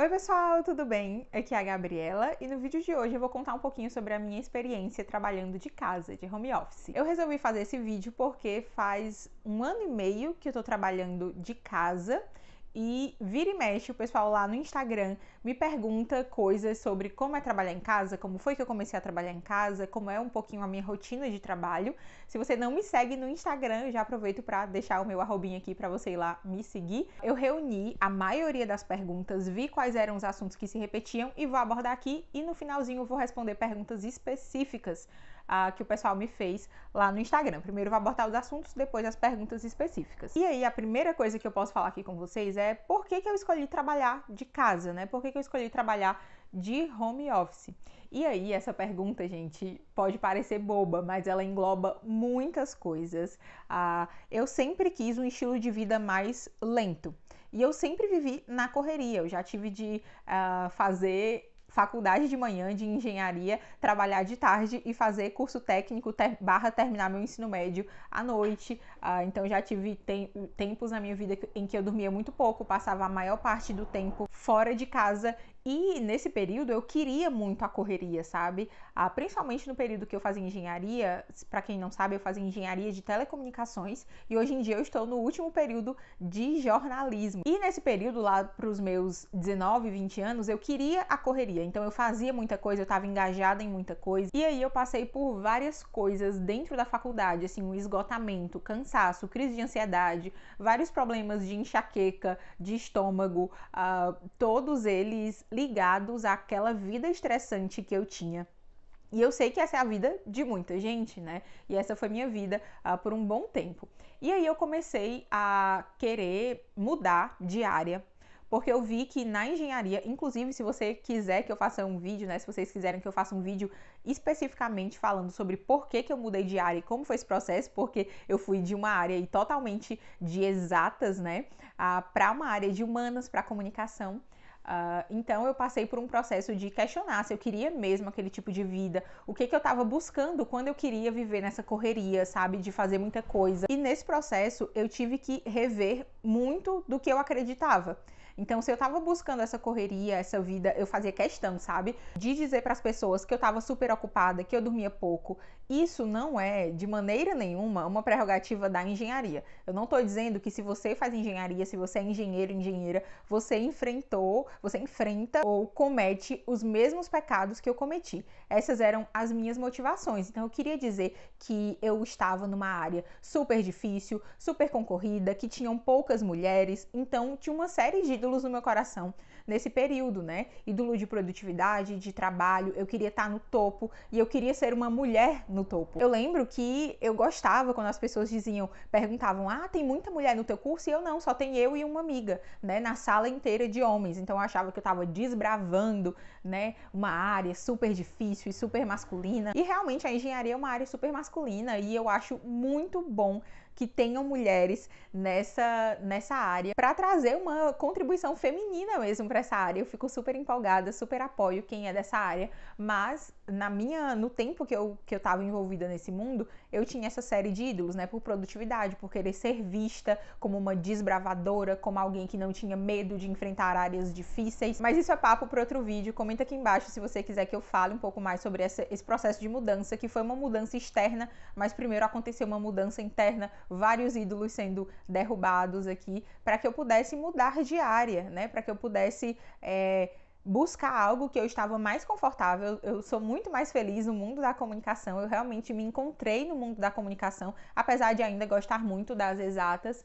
Oi, pessoal, tudo bem? Aqui é a Gabriela e no vídeo de hoje eu vou contar um pouquinho sobre a minha experiência trabalhando de casa, de home office. Eu resolvi fazer esse vídeo porque faz um ano e meio que eu tô trabalhando de casa e vira e mexe, o pessoal lá no Instagram me pergunta coisas sobre como é trabalhar em casa, como foi que eu comecei a trabalhar em casa, como é um pouquinho a minha rotina de trabalho. Se você não me segue no Instagram, já aproveito para deixar o meu arrobinho aqui para você ir lá me seguir. Eu reuni a maioria das perguntas, vi quais eram os assuntos que se repetiam e vou abordar aqui e no finalzinho vou responder perguntas específicas que o pessoal me fez lá no Instagram. Primeiro vai vou abordar os assuntos, depois as perguntas específicas. E aí, a primeira coisa que eu posso falar aqui com vocês é por que, que eu escolhi trabalhar de casa, né? Por que, que eu escolhi trabalhar de home office? E aí, essa pergunta, gente, pode parecer boba, mas ela engloba muitas coisas. Ah, eu sempre quis um estilo de vida mais lento. E eu sempre vivi na correria. Eu já tive de ah, fazer faculdade de manhã de engenharia, trabalhar de tarde e fazer curso técnico ter, barra terminar meu ensino médio à noite. Ah, então já tive tem, tempos na minha vida em que eu dormia muito pouco, passava a maior parte do tempo fora de casa e nesse período eu queria muito a correria, sabe? Ah, principalmente no período que eu fazia engenharia, para quem não sabe, eu fazia engenharia de telecomunicações e hoje em dia eu estou no último período de jornalismo. E nesse período lá para os meus 19, 20 anos, eu queria a correria. Então eu fazia muita coisa, eu estava engajada em muita coisa. E aí eu passei por várias coisas dentro da faculdade, assim, um esgotamento, cansaço, crise de ansiedade, vários problemas de enxaqueca, de estômago, ah, todos eles ligados àquela vida estressante que eu tinha. E eu sei que essa é a vida de muita gente, né? E essa foi minha vida uh, por um bom tempo. E aí eu comecei a querer mudar de área porque eu vi que na engenharia, inclusive se você quiser que eu faça um vídeo, né, se vocês quiserem que eu faça um vídeo especificamente falando sobre por que, que eu mudei de área e como foi esse processo, porque eu fui de uma área totalmente de exatas, né, ah, para uma área de humanas, para comunicação. Uh, então eu passei por um processo de questionar se eu queria mesmo aquele tipo de vida, o que, que eu estava buscando quando eu queria viver nessa correria, sabe, de fazer muita coisa. E nesse processo eu tive que rever muito do que eu acreditava. Então, se eu tava buscando essa correria, essa vida, eu fazia questão, sabe? De dizer para as pessoas que eu tava super ocupada, que eu dormia pouco. Isso não é, de maneira nenhuma, uma prerrogativa da engenharia. Eu não tô dizendo que se você faz engenharia, se você é engenheiro, engenheira, você enfrentou, você enfrenta ou comete os mesmos pecados que eu cometi. Essas eram as minhas motivações. Então, eu queria dizer que eu estava numa área super difícil, super concorrida, que tinham poucas mulheres, então tinha uma série de ídolos do meu coração nesse período, né? Ídolo de produtividade, de trabalho, eu queria estar tá no topo e eu queria ser uma mulher no topo. Eu lembro que eu gostava quando as pessoas diziam, perguntavam: "Ah, tem muita mulher no teu curso?" E eu não, só tem eu e uma amiga, né, na sala inteira de homens. Então eu achava que eu estava desbravando, né, uma área super difícil e super masculina. E realmente a engenharia é uma área super masculina e eu acho muito bom que tenham mulheres nessa, nessa área para trazer uma contribuição feminina mesmo para essa área. Eu fico super empolgada, super apoio quem é dessa área, mas na minha, no tempo que eu, que eu tava envolvida nesse mundo, eu tinha essa série de ídolos, né? Por produtividade, por querer ser vista como uma desbravadora, como alguém que não tinha medo de enfrentar áreas difíceis. Mas isso é papo para outro vídeo. Comenta aqui embaixo se você quiser que eu fale um pouco mais sobre essa, esse processo de mudança, que foi uma mudança externa, mas primeiro aconteceu uma mudança interna, vários ídolos sendo derrubados aqui, para que eu pudesse mudar de área, né? Para que eu pudesse. É, buscar algo que eu estava mais confortável. Eu sou muito mais feliz no mundo da comunicação. Eu realmente me encontrei no mundo da comunicação, apesar de ainda gostar muito das exatas.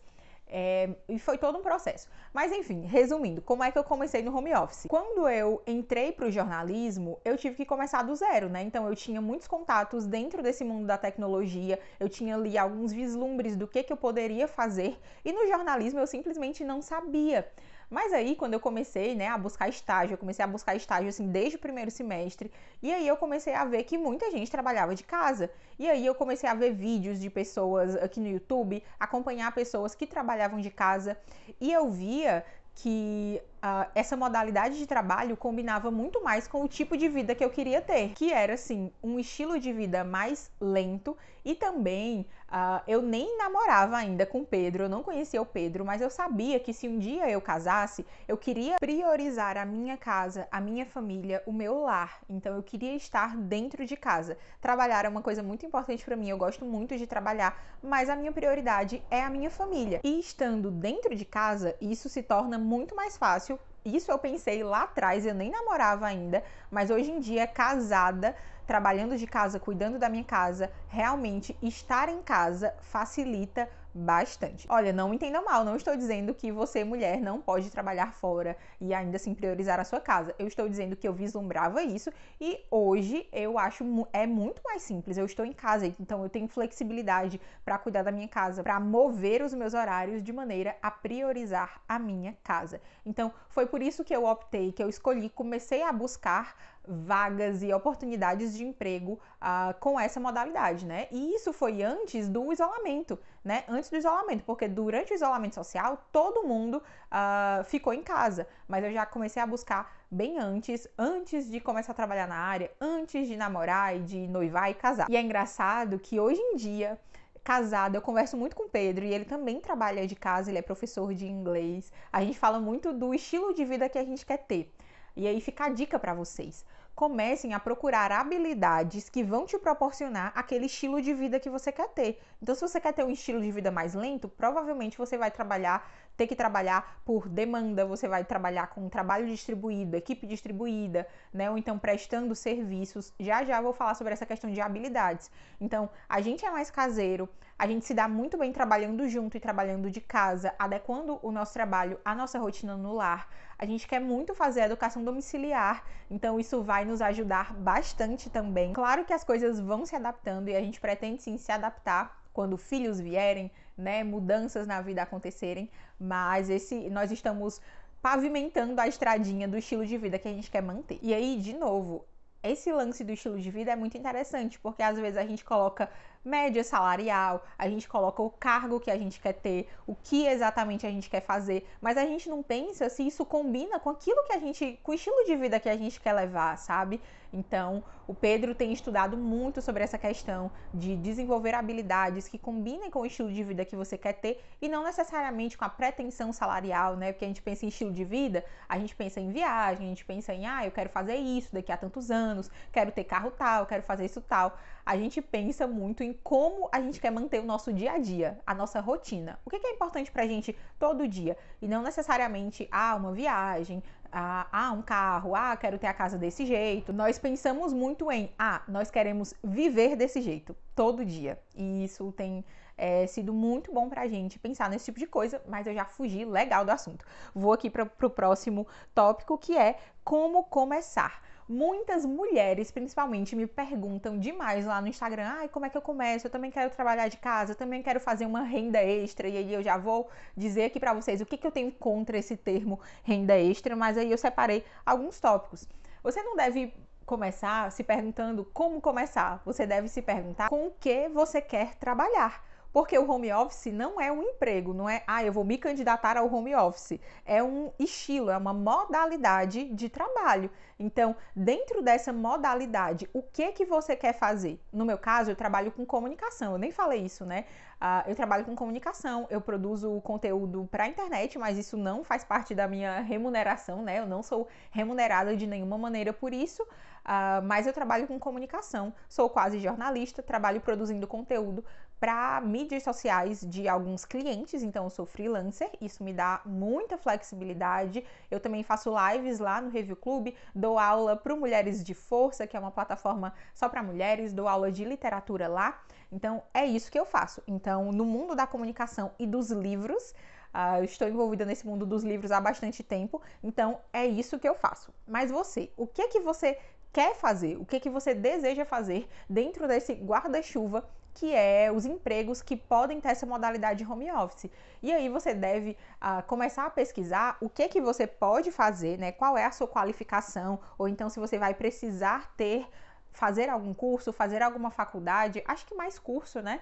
É, e foi todo um processo. Mas enfim, resumindo, como é que eu comecei no home office? Quando eu entrei para o jornalismo, eu tive que começar do zero, né? Então eu tinha muitos contatos dentro desse mundo da tecnologia, eu tinha ali alguns vislumbres do que, que eu poderia fazer, e no jornalismo eu simplesmente não sabia. Mas aí, quando eu comecei, né, a buscar estágio, eu comecei a buscar estágio assim desde o primeiro semestre, e aí eu comecei a ver que muita gente trabalhava de casa. E aí eu comecei a ver vídeos de pessoas aqui no YouTube, acompanhar pessoas que trabalhavam de casa, e eu via que uh, essa modalidade de trabalho combinava muito mais com o tipo de vida que eu queria ter, que era assim, um estilo de vida mais lento e também uh, eu nem namorava ainda com Pedro, eu não conhecia o Pedro, mas eu sabia que se um dia eu casasse, eu queria priorizar a minha casa, a minha família, o meu lar. Então eu queria estar dentro de casa. Trabalhar é uma coisa muito importante para mim, eu gosto muito de trabalhar, mas a minha prioridade é a minha família. E estando dentro de casa, isso se torna muito mais fácil isso eu pensei lá atrás, eu nem namorava ainda, mas hoje em dia, casada, trabalhando de casa, cuidando da minha casa, realmente estar em casa facilita bastante. Olha, não entenda mal, não estou dizendo que você, mulher, não pode trabalhar fora e ainda assim priorizar a sua casa. Eu estou dizendo que eu vislumbrava isso e hoje eu acho é muito mais simples. Eu estou em casa, então eu tenho flexibilidade para cuidar da minha casa, para mover os meus horários de maneira a priorizar a minha casa. Então, foi por isso que eu optei, que eu escolhi, comecei a buscar vagas e oportunidades de emprego ah, com essa modalidade, né? E isso foi antes do isolamento, né? Antes do isolamento, porque durante o isolamento social todo mundo ah, ficou em casa, mas eu já comecei a buscar bem antes, antes de começar a trabalhar na área, antes de namorar e de noivar e casar. E é engraçado que hoje em dia casado, eu converso muito com o Pedro e ele também trabalha de casa, ele é professor de inglês. A gente fala muito do estilo de vida que a gente quer ter. E aí fica a dica para vocês. Comecem a procurar habilidades que vão te proporcionar aquele estilo de vida que você quer ter. Então, se você quer ter um estilo de vida mais lento, provavelmente você vai trabalhar, ter que trabalhar por demanda, você vai trabalhar com trabalho distribuído, equipe distribuída, né? Ou então prestando serviços. Já já vou falar sobre essa questão de habilidades. Então, a gente é mais caseiro, a gente se dá muito bem trabalhando junto e trabalhando de casa, adequando o nosso trabalho à nossa rotina no lar. A gente quer muito fazer a educação domiciliar, então isso vai nos ajudar bastante também. Claro que as coisas vão se adaptando e a gente pretende sim se adaptar quando filhos vierem, né, mudanças na vida acontecerem, mas esse nós estamos pavimentando a estradinha do estilo de vida que a gente quer manter. E aí, de novo, esse lance do estilo de vida é muito interessante, porque às vezes a gente coloca média salarial, a gente coloca o cargo que a gente quer ter, o que exatamente a gente quer fazer, mas a gente não pensa se isso combina com aquilo que a gente, com o estilo de vida que a gente quer levar, sabe? Então, o Pedro tem estudado muito sobre essa questão de desenvolver habilidades que combinem com o estilo de vida que você quer ter e não necessariamente com a pretensão salarial, né? Porque a gente pensa em estilo de vida, a gente pensa em viagem, a gente pensa em, ah, eu quero fazer isso daqui a tantos anos, quero ter carro tal, quero fazer isso tal a gente pensa muito em como a gente quer manter o nosso dia a dia, a nossa rotina. O que é importante pra gente todo dia? E não necessariamente, ah, uma viagem, ah, ah, um carro, ah, quero ter a casa desse jeito. Nós pensamos muito em, ah, nós queremos viver desse jeito todo dia. E isso tem é, sido muito bom pra gente pensar nesse tipo de coisa, mas eu já fugi legal do assunto. Vou aqui para o próximo tópico que é como começar. Muitas mulheres, principalmente, me perguntam demais lá no Instagram: ai, como é que eu começo? Eu também quero trabalhar de casa, eu também quero fazer uma renda extra. E aí eu já vou dizer aqui para vocês o que, que eu tenho contra esse termo renda extra, mas aí eu separei alguns tópicos. Você não deve começar se perguntando como começar, você deve se perguntar com o que você quer trabalhar. Porque o home office não é um emprego, não é, ah, eu vou me candidatar ao home office. É um estilo, é uma modalidade de trabalho. Então, dentro dessa modalidade, o que que você quer fazer? No meu caso, eu trabalho com comunicação. Eu nem falei isso, né? Uh, eu trabalho com comunicação, eu produzo conteúdo para a internet, mas isso não faz parte da minha remuneração, né? Eu não sou remunerada de nenhuma maneira por isso, uh, mas eu trabalho com comunicação, sou quase jornalista, trabalho produzindo conteúdo para mídias sociais de alguns clientes, então eu sou freelancer, isso me dá muita flexibilidade. Eu também faço lives lá no Review Club, dou aula para Mulheres de Força, que é uma plataforma só para mulheres, dou aula de literatura lá. Então é isso que eu faço. Então, no mundo da comunicação e dos livros, Uh, eu estou envolvida nesse mundo dos livros há bastante tempo, então é isso que eu faço. Mas você, o que é que você quer fazer? O que é que você deseja fazer dentro desse guarda-chuva que é os empregos que podem ter essa modalidade de home office. E aí você deve uh, começar a pesquisar o que que você pode fazer, né? Qual é a sua qualificação, ou então se você vai precisar ter fazer algum curso, fazer alguma faculdade, acho que mais curso, né?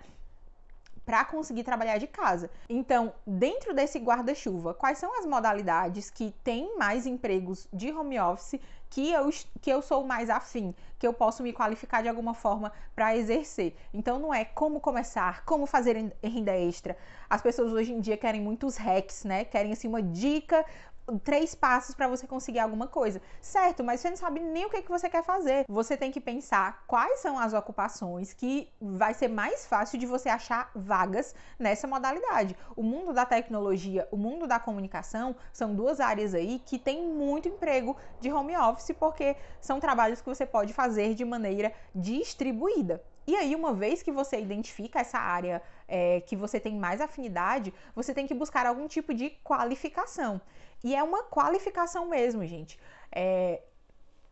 para conseguir trabalhar de casa. Então, dentro desse guarda-chuva, quais são as modalidades que tem mais empregos de home office que eu, que eu sou mais afim, que eu posso me qualificar de alguma forma para exercer. Então não é como começar, como fazer renda extra. As pessoas hoje em dia querem muitos hacks, né? Querem assim uma dica três passos para você conseguir alguma coisa. Certo, mas você não sabe nem o que, que você quer fazer. Você tem que pensar quais são as ocupações que vai ser mais fácil de você achar vagas nessa modalidade. O mundo da tecnologia, o mundo da comunicação são duas áreas aí que tem muito emprego de home office porque são trabalhos que você pode fazer de maneira distribuída. E aí, uma vez que você identifica essa área é, que você tem mais afinidade, você tem que buscar algum tipo de qualificação. E é uma qualificação mesmo, gente. É,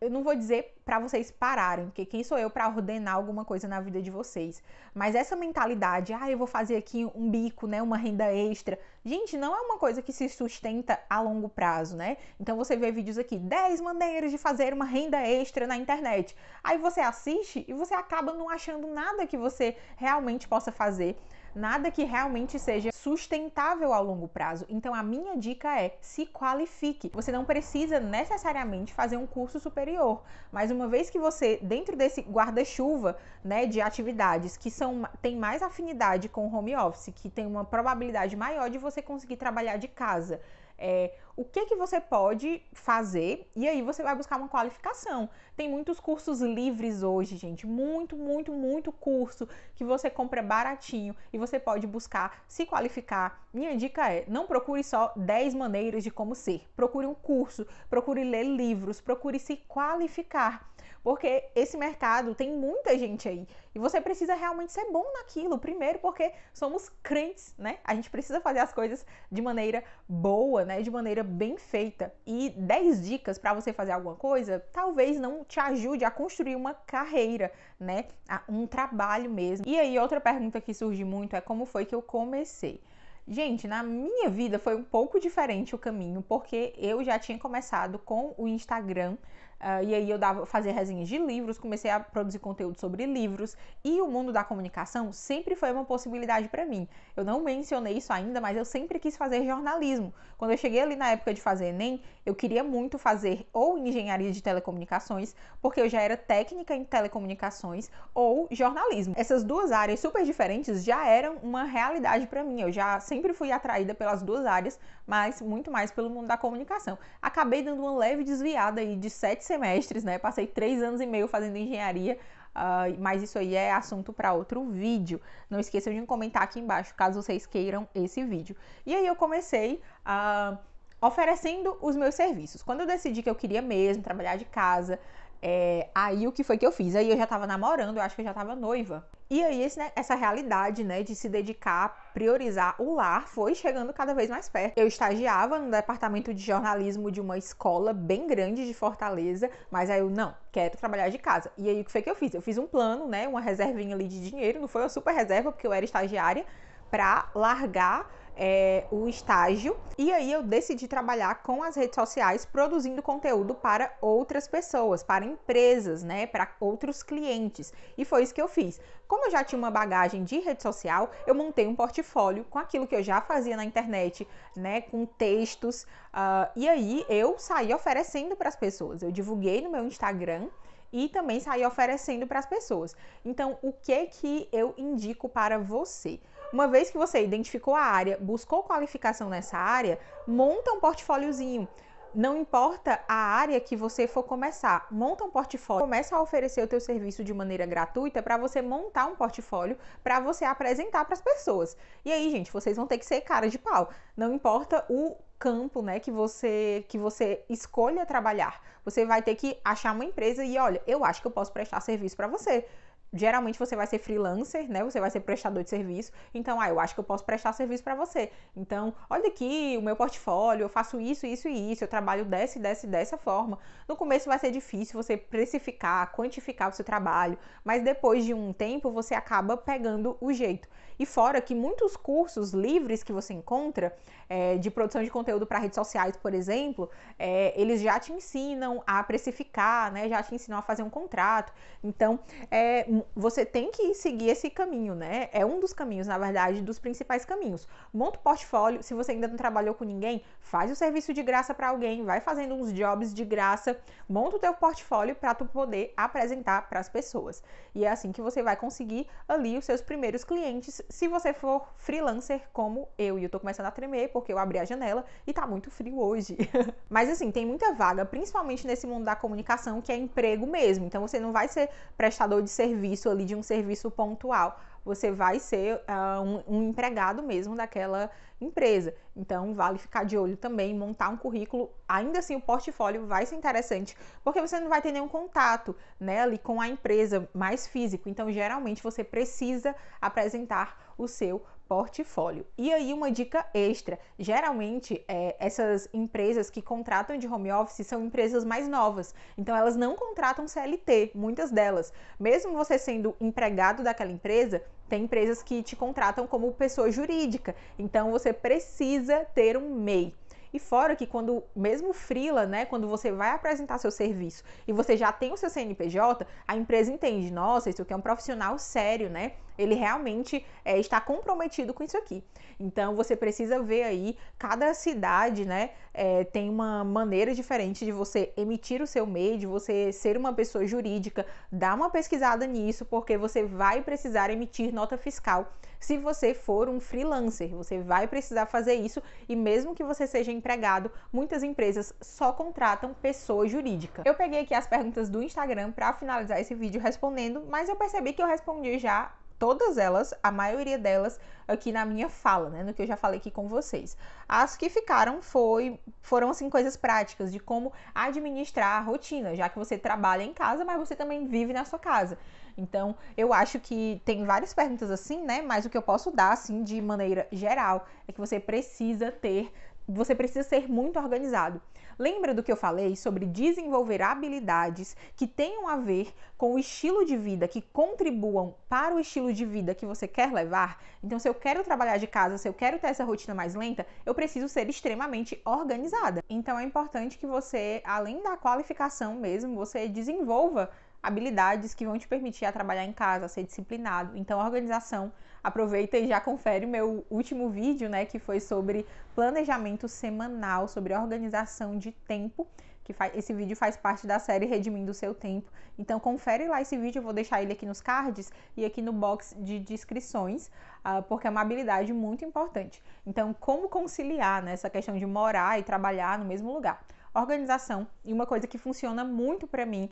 eu não vou dizer para vocês pararem, porque quem sou eu para ordenar alguma coisa na vida de vocês? Mas essa mentalidade, ah, eu vou fazer aqui um bico, né, uma renda extra. Gente, não é uma coisa que se sustenta a longo prazo, né? Então você vê vídeos aqui, 10 maneiras de fazer uma renda extra na internet. Aí você assiste e você acaba não achando nada que você realmente possa fazer nada que realmente seja sustentável a longo prazo. Então a minha dica é se qualifique. Você não precisa necessariamente fazer um curso superior, mas uma vez que você dentro desse guarda-chuva, né, de atividades que são tem mais afinidade com home office, que tem uma probabilidade maior de você conseguir trabalhar de casa, é, o que que você pode fazer e aí você vai buscar uma qualificação. Tem muitos cursos livres hoje, gente, muito, muito, muito curso que você compra baratinho e você pode buscar se qualificar. Minha dica é: não procure só 10 maneiras de como ser. Procure um curso, procure ler livros, procure se qualificar porque esse mercado tem muita gente aí. E você precisa realmente ser bom naquilo. Primeiro, porque somos crentes, né? A gente precisa fazer as coisas de maneira boa, né? De maneira bem feita. E 10 dicas para você fazer alguma coisa talvez não te ajude a construir uma carreira, né? Um trabalho mesmo. E aí, outra pergunta que surge muito é como foi que eu comecei? Gente, na minha vida foi um pouco diferente o caminho, porque eu já tinha começado com o Instagram, Uh, e aí eu dava, fazia resenhas de livros, comecei a produzir conteúdo sobre livros e o mundo da comunicação sempre foi uma possibilidade para mim. Eu não mencionei isso ainda, mas eu sempre quis fazer jornalismo. Quando eu cheguei ali na época de fazer ENEM, eu queria muito fazer ou engenharia de telecomunicações, porque eu já era técnica em telecomunicações ou jornalismo. Essas duas áreas super diferentes já eram uma realidade para mim. Eu já sempre fui atraída pelas duas áreas, mas muito mais pelo mundo da comunicação. Acabei dando uma leve desviada aí de sete semestres, né? Passei três anos e meio fazendo engenharia. Uh, mas isso aí é assunto para outro vídeo. Não esqueçam de comentar aqui embaixo caso vocês queiram esse vídeo. E aí eu comecei a. Uh, oferecendo os meus serviços. Quando eu decidi que eu queria mesmo trabalhar de casa, é, aí o que foi que eu fiz? Aí eu já tava namorando, eu acho que eu já tava noiva. E aí esse, né, essa realidade, né, de se dedicar, priorizar o lar foi chegando cada vez mais perto. Eu estagiava no departamento de jornalismo de uma escola bem grande de Fortaleza, mas aí eu não, quero trabalhar de casa. E aí o que foi que eu fiz? Eu fiz um plano, né, uma reservinha ali de dinheiro, não foi uma super reserva porque eu era estagiária, para largar é, o estágio. E aí eu decidi trabalhar com as redes sociais, produzindo conteúdo para outras pessoas, para empresas, né? Para outros clientes. E foi isso que eu fiz. Como eu já tinha uma bagagem de rede social, eu montei um portfólio com aquilo que eu já fazia na internet, né? Com textos. Uh, e aí eu saí oferecendo para as pessoas. Eu divulguei no meu Instagram e também saí oferecendo para as pessoas. Então, o que é que eu indico para você? Uma vez que você identificou a área, buscou qualificação nessa área, monta um portfóliozinho. Não importa a área que você for começar, monta um portfólio, começa a oferecer o teu serviço de maneira gratuita para você montar um portfólio para você apresentar para as pessoas. E aí, gente, vocês vão ter que ser cara de pau. Não importa o campo, né, que você que você escolha trabalhar. Você vai ter que achar uma empresa e olha, eu acho que eu posso prestar serviço para você geralmente você vai ser freelancer, né? Você vai ser prestador de serviço. Então, ah, eu acho que eu posso prestar serviço para você. Então, olha aqui o meu portfólio, eu faço isso, isso e isso, eu trabalho dessa e dessa e dessa forma. No começo vai ser difícil você precificar, quantificar o seu trabalho, mas depois de um tempo você acaba pegando o jeito. E fora que muitos cursos livres que você encontra é, de produção de conteúdo para redes sociais, por exemplo, é, eles já te ensinam a precificar, né? Já te ensinam a fazer um contrato. Então, é você tem que seguir esse caminho, né? É um dos caminhos, na verdade, dos principais caminhos. Monta o portfólio, se você ainda não trabalhou com ninguém, faz o serviço de graça para alguém, vai fazendo uns jobs de graça, monta o teu portfólio para tu poder apresentar para as pessoas. E é assim que você vai conseguir ali os seus primeiros clientes, se você for freelancer como eu. E eu tô começando a tremer porque eu abri a janela e tá muito frio hoje. Mas assim, tem muita vaga, principalmente nesse mundo da comunicação, que é emprego mesmo. Então você não vai ser prestador de serviço serviço ali, de um serviço pontual. Você vai ser uh, um, um empregado mesmo daquela empresa. Então, vale ficar de olho também, montar um currículo. Ainda assim, o portfólio vai ser interessante, porque você não vai ter nenhum contato né, ali com a empresa mais físico. Então, geralmente, você precisa apresentar o seu portfólio. E aí, uma dica extra: geralmente, é, essas empresas que contratam de home office são empresas mais novas, então elas não contratam CLT, muitas delas. Mesmo você sendo empregado daquela empresa, tem empresas que te contratam como pessoa jurídica, então você precisa ter um MEI. E fora que quando, mesmo frila, né, quando você vai apresentar seu serviço e você já tem o seu CNPJ, a empresa entende, nossa, isso aqui é um profissional sério, né? Ele realmente é, está comprometido com isso aqui. Então você precisa ver aí cada cidade, né? é, tem uma maneira diferente de você emitir o seu MEI, de você ser uma pessoa jurídica. Dá uma pesquisada nisso, porque você vai precisar emitir nota fiscal se você for um freelancer. Você vai precisar fazer isso e mesmo que você seja empregado, muitas empresas só contratam pessoa jurídica. Eu peguei aqui as perguntas do Instagram para finalizar esse vídeo respondendo, mas eu percebi que eu respondi já todas elas, a maioria delas aqui na minha fala, né, no que eu já falei aqui com vocês. As que ficaram foi foram assim coisas práticas de como administrar a rotina, já que você trabalha em casa, mas você também vive na sua casa. Então, eu acho que tem várias perguntas assim, né, mas o que eu posso dar assim de maneira geral é que você precisa ter você precisa ser muito organizado. Lembra do que eu falei sobre desenvolver habilidades que tenham a ver com o estilo de vida, que contribuam para o estilo de vida que você quer levar? Então, se eu quero trabalhar de casa, se eu quero ter essa rotina mais lenta, eu preciso ser extremamente organizada. Então, é importante que você, além da qualificação mesmo, você desenvolva habilidades que vão te permitir a trabalhar em casa, ser disciplinado. Então, a organização aproveita e já confere o meu último vídeo, né, que foi sobre planejamento semanal, sobre organização de tempo. Que faz, esse vídeo faz parte da série Redimindo o Seu Tempo. Então confere lá esse vídeo, eu vou deixar ele aqui nos cards e aqui no box de descrições, uh, porque é uma habilidade muito importante. Então, como conciliar né, essa questão de morar e trabalhar no mesmo lugar? Organização. E uma coisa que funciona muito para mim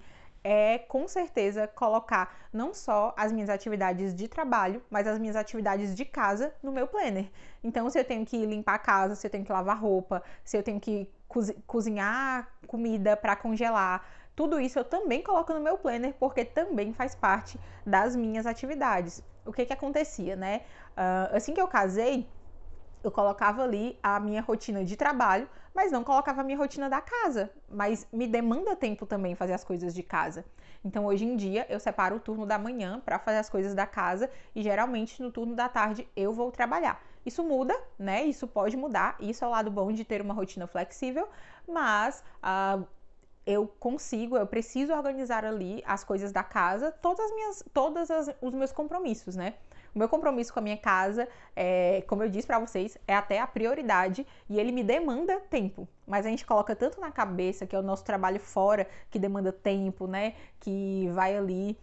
é com certeza colocar não só as minhas atividades de trabalho, mas as minhas atividades de casa no meu planner. Então, se eu tenho que limpar a casa, se eu tenho que lavar roupa, se eu tenho que cozinhar comida para congelar, tudo isso eu também coloco no meu planner porque também faz parte das minhas atividades. O que que acontecia, né? Uh, assim que eu casei, eu colocava ali a minha rotina de trabalho, mas não colocava a minha rotina da casa. Mas me demanda tempo também fazer as coisas de casa. Então hoje em dia eu separo o turno da manhã para fazer as coisas da casa e geralmente no turno da tarde eu vou trabalhar. Isso muda, né? Isso pode mudar. Isso é o lado bom de ter uma rotina flexível, mas uh, eu consigo, eu preciso organizar ali as coisas da casa, todas as minhas, todas as, os meus compromissos, né? O meu compromisso com a minha casa, é, como eu disse para vocês, é até a prioridade e ele me demanda tempo. Mas a gente coloca tanto na cabeça que é o nosso trabalho fora que demanda tempo, né? Que vai ali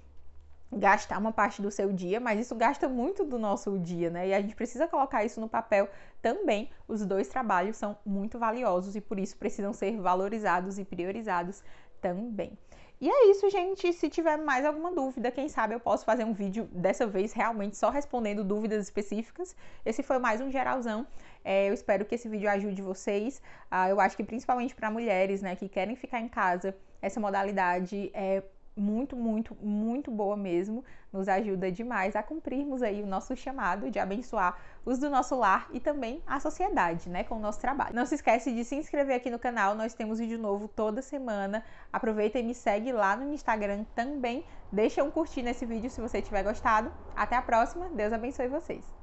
gastar uma parte do seu dia, mas isso gasta muito do nosso dia, né? E a gente precisa colocar isso no papel também. Os dois trabalhos são muito valiosos e por isso precisam ser valorizados e priorizados também. E é isso, gente. Se tiver mais alguma dúvida, quem sabe eu posso fazer um vídeo dessa vez realmente só respondendo dúvidas específicas. Esse foi mais um geralzão. É, eu espero que esse vídeo ajude vocês. Ah, eu acho que principalmente para mulheres, né, que querem ficar em casa, essa modalidade é muito, muito, muito boa mesmo, nos ajuda demais a cumprirmos aí o nosso chamado de abençoar os do nosso lar e também a sociedade, né, com o nosso trabalho. Não se esquece de se inscrever aqui no canal, nós temos vídeo novo toda semana. Aproveita e me segue lá no Instagram também. Deixa um curtir nesse vídeo se você tiver gostado. Até a próxima, Deus abençoe vocês.